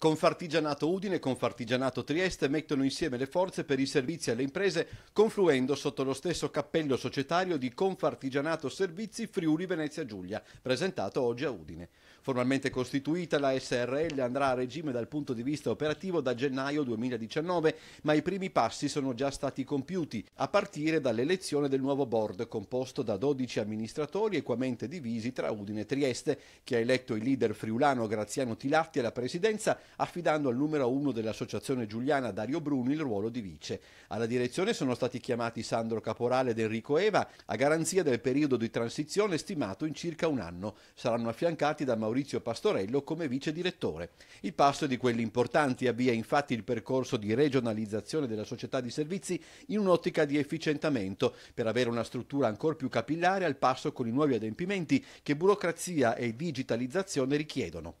Confartigianato Udine e Confartigianato Trieste mettono insieme le forze per i servizi alle imprese confluendo sotto lo stesso cappello societario di Confartigianato Servizi Friuli Venezia Giulia, presentato oggi a Udine. Formalmente costituita, la SRL andrà a regime dal punto di vista operativo da gennaio 2019, ma i primi passi sono già stati compiuti, a partire dall'elezione del nuovo board, composto da 12 amministratori equamente divisi tra Udine e Trieste, che ha eletto il leader friulano Graziano Tilatti alla presidenza, affidando al numero uno dell'associazione giuliana Dario Bruni il ruolo di vice. Alla direzione sono stati chiamati Sandro Caporale ed Enrico Eva, a garanzia del periodo di transizione stimato in circa un anno. Saranno affiancati da Maurizio Maurizio Pastorello come vice direttore. Il passo è di quelli importanti, avvia infatti il percorso di regionalizzazione della società di servizi in un'ottica di efficientamento per avere una struttura ancora più capillare al passo con i nuovi adempimenti che burocrazia e digitalizzazione richiedono.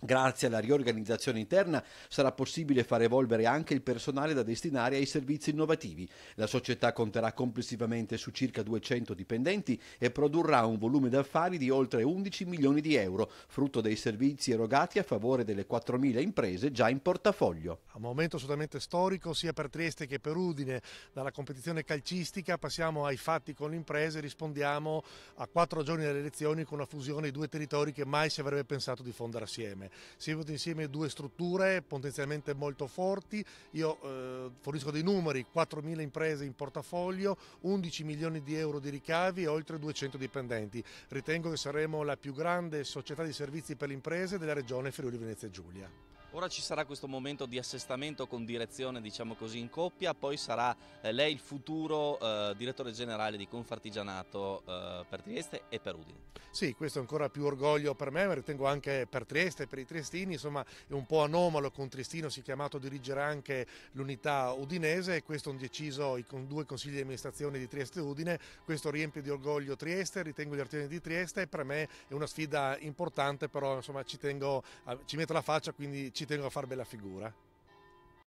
Grazie alla riorganizzazione interna sarà possibile far evolvere anche il personale da destinare ai servizi innovativi. La società conterà complessivamente su circa 200 dipendenti e produrrà un volume d'affari di oltre 11 milioni di euro, frutto dei servizi erogati a favore delle 4.000 imprese già in portafoglio. Un momento assolutamente storico sia per Trieste che per Udine. Dalla competizione calcistica passiamo ai fatti con le imprese e rispondiamo a quattro giorni dalle elezioni con una fusione di due territori che mai si avrebbe pensato di fondere assieme si è venuto insieme due strutture potenzialmente molto forti, io eh, fornisco dei numeri, 4.000 imprese in portafoglio, 11 milioni di euro di ricavi e oltre 200 dipendenti. Ritengo che saremo la più grande società di servizi per le imprese della regione Friuli Venezia Giulia. Ora ci sarà questo momento di assestamento con direzione diciamo così in coppia, poi sarà eh, lei il futuro eh, direttore generale di Confartigianato eh, per Trieste e per Udine. Sì, questo è ancora più orgoglio per me, ma ritengo anche per Trieste, e per i triestini, insomma è un po' anomalo che con triestino si è chiamato a dirigere anche l'unità udinese e questo hanno deciso i con due consigli di amministrazione di Trieste e Udine, questo riempie di orgoglio Trieste, ritengo gli artigiani di Trieste e per me è una sfida importante, però insomma ci tengo, a, ci metto la faccia, quindi ci ci tengo a far bella figura.